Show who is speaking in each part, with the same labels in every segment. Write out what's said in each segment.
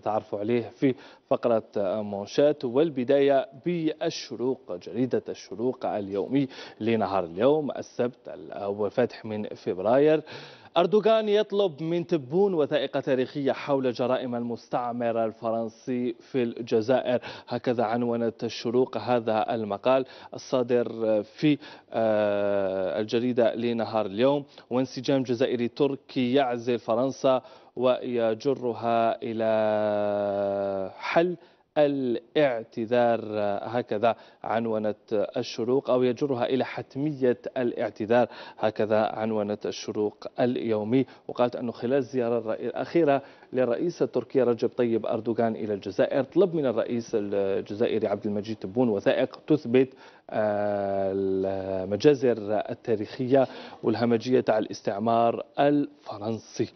Speaker 1: نتعرف عليه في فقرة مونشات والبداية بالشروق جريدة الشروق اليومي لنهار اليوم السبت الأول فاتح من فبراير أردوغان يطلب من تبون وثائق تاريخية حول جرائم المستعمر الفرنسي في الجزائر هكذا عنونت الشروق هذا المقال الصادر في آه، الجريدة لنهار اليوم وانسجام جزائري تركي يعزل فرنسا ويجرها إلى حل الاعتذار آه، هكذا عنونت الشروق أو يجرها إلى حتمية الاعتذار هكذا عنونت الشروق اليومي وقالت أنه خلال زيارة الأخيرة للرئيس التركي رجب طيب أردوغان إلى الجزائر طلب من الرئيس الجزائري عبد المجيد تبون وثائق تثبت آه، المجازر التاريخية والهمجية تاع الاستعمار الفرنسي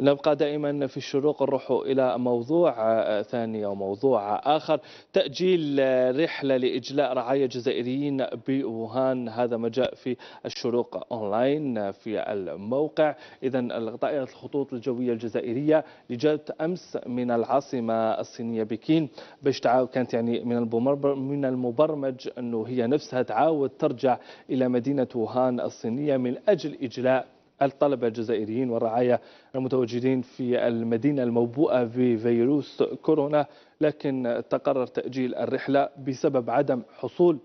Speaker 1: نبقى دائما في الشروق نروح إلى موضوع آه، ثاني أو موضوع آخر تأجيل رحلة لإجلاء رعايا جزائريين بوهان هذا ما جاء في الشروق أونلاين في الموقع إذا طائرة الخطوط الجوية الجزائرية لجأت أمس من العاصمة الصينية بكين باش كانت يعني من من المبرمج أنه هي نفسها تعاود ترجع إلى مدينة ووهان الصينية من أجل إجلاء الطلبة الجزائريين والرعاية المتواجدين في المدينة الموبوءة بفيروس كورونا لكن تقرر تأجيل الرحلة بسبب عدم حصول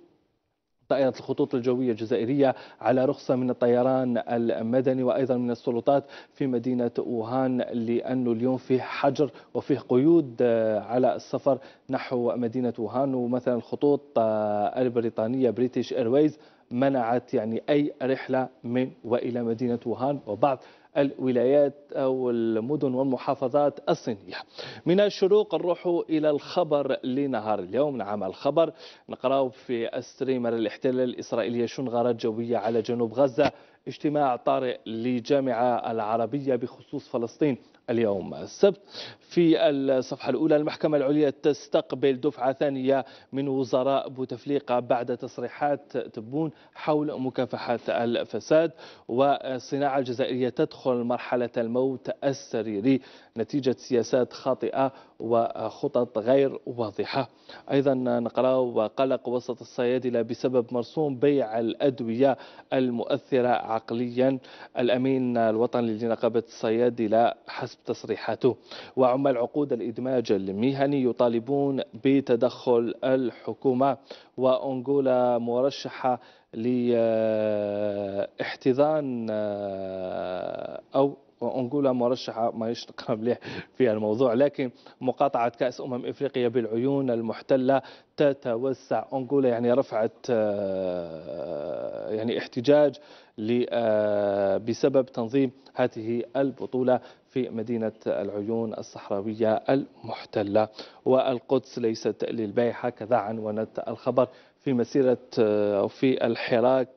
Speaker 1: طائرة الخطوط الجوية الجزائرية على رخصة من الطيران المدني وأيضا من السلطات في مدينة ووهان لأنه اليوم فيه حجر وفيه قيود آه، على السفر نحو مدينة ووهان ومثلا الخطوط آه، البريطانية بريتش إيرويز منعت يعني أي رحلة من وإلى مدينة ووهان وبعض الولايات أو المدن والمحافظات الصينية من الشروق نروح إلى الخبر لنهار اليوم نعم الخبر نقراو في الستريمر الاحتلال الإسرائيلي شن غارات جوية على جنوب غزة اجتماع طارئ للجامعة العربية بخصوص فلسطين اليوم السبت في الصفحة الأولى المحكمة العليا تستقبل دفعة ثانية من وزراء بوتفليقة بعد تصريحات تبون حول مكافحة الفساد والصناعة الجزائرية تدخل مرحلة الموت السريري نتيجة سياسات خاطئة وخطط غير واضحة أيضا نقرأ وقلق وسط الصيادلة بسبب مرسوم بيع الأدوية المؤثرة عقليا الأمين الوطني لنقابة الصيادلة حسب تصريحاته وعمال عقود الإدماج المهني يطالبون بتدخل الحكومة وأنغولا مرشحة لاحتضان آه، أو وانجولا مرشحه ما يشتقنا مليح في الموضوع لكن مقاطعه كاس امم افريقيا بالعيون المحتله تتوسع انجولا يعني رفعت آه، يعني احتجاج آه، بسبب تنظيم هذه البطولة في مدينة العيون الصحراوية المحتلة والقدس ليست للبيع هكذا عنونت الخبر في مسيرة آه، في الحراك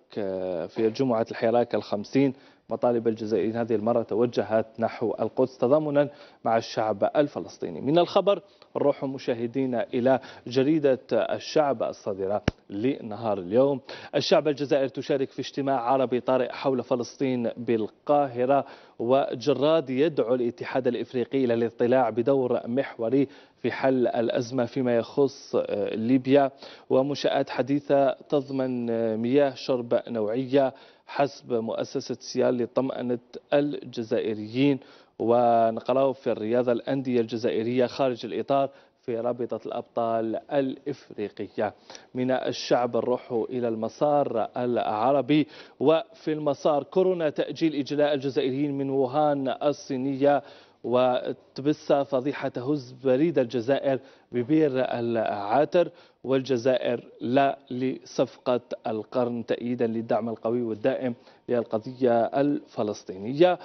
Speaker 1: في جمعة الحراك الخمسين مطالب الجزائريين هذه المرة توجهت نحو القدس تضامنا مع الشعب الفلسطيني من الخبر نروح مشاهدينا إلى جريدة الشعب الصادرة لنهار اليوم الشعب الجزائري تشارك في اجتماع عربي طارئ حول فلسطين بالقاهرة وجراد يدعو الاتحاد الإفريقي إلى الاطلاع بدور محوري في حل الأزمة فيما يخص آه، ليبيا ومنشآت حديثة تضمن آه، مياه شرب نوعية حسب مؤسسة سيال لطمأنة الجزائريين ونقرأه في الرياضة الأندية الجزائرية خارج الإطار في رابطة الأبطال الإفريقية من الشعب الروح إلى المسار العربي وفي المسار كورونا تأجيل إجلاء الجزائريين من ووهان الصينية وتبث فضيحة تهز بريد الجزائر ببير العاتر والجزائر لا لصفقة القرن تأييدا للدعم القوي والدائم للقضية الفلسطينية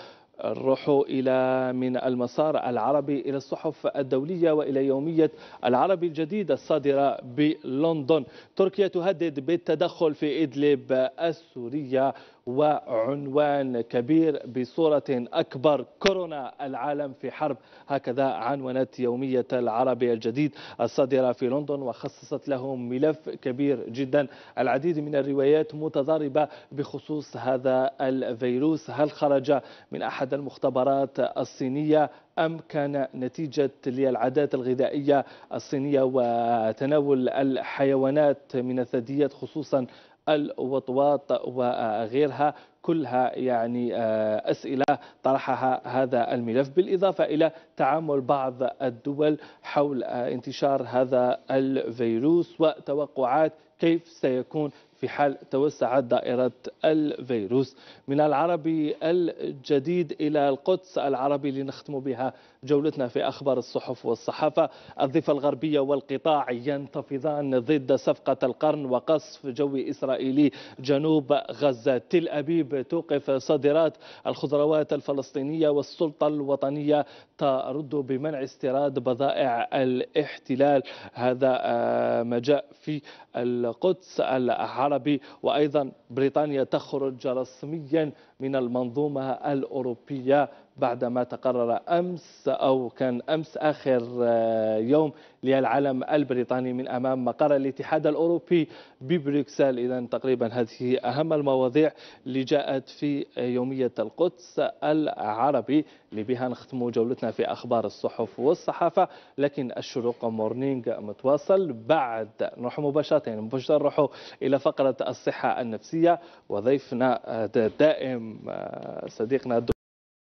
Speaker 1: الروح إلى من المسار العربي إلى الصحف الدولية وإلى يومية العربي الجديدة الصادرة بلندن تركيا تهدد بالتدخل في إدلب السورية وعنوان كبير بصورة أكبر كورونا العالم في حرب هكذا عنونت يومية العربي الجديد الصادرة في لندن وخصصت له ملف كبير جدا العديد من الروايات متضاربة بخصوص هذا الفيروس هل خرج من أحد المختبرات الصينية أم كان نتيجة للعادات الغذائية الصينية وتناول الحيوانات من الثدييات خصوصا الوطواط وغيرها كلها يعني آه، أسئلة طرحها هذا الملف بالإضافة إلى تعامل بعض الدول حول آه، انتشار هذا الفيروس وتوقعات كيف سيكون في حال توسعت دائرة الفيروس من العربي الجديد إلى القدس العربي لنختم بها جولتنا في أخبار الصحف والصحافة الضفة الغربية والقطاع ينتفضان ضد صفقة القرن وقصف جوي إسرائيلي جنوب غزة تل أبيب توقف صادرات الخضروات الفلسطينية والسلطة الوطنية ترد بمنع استيراد بضائع الاحتلال هذا آه، ما جاء في القدس العربي العربي وأيضا بريطانيا تخرج رسميا من المنظومة الأوروبية بعدما تقرر أمس أو كان أمس آخر آه، يوم للعلم البريطاني من أمام مقر الاتحاد الأوروبي ببروكسل إذا تقريبا هذه أهم المواضيع اللي جاءت في يومية القدس العربي اللي بها نختم جولتنا في أخبار الصحف والصحافة لكن الشروق مورنينغ متواصل بعد نروح مباشرة يعني مباشرة نروح إلى فقرة الصحة النفسية وضيفنا الدائم آه، صديقنا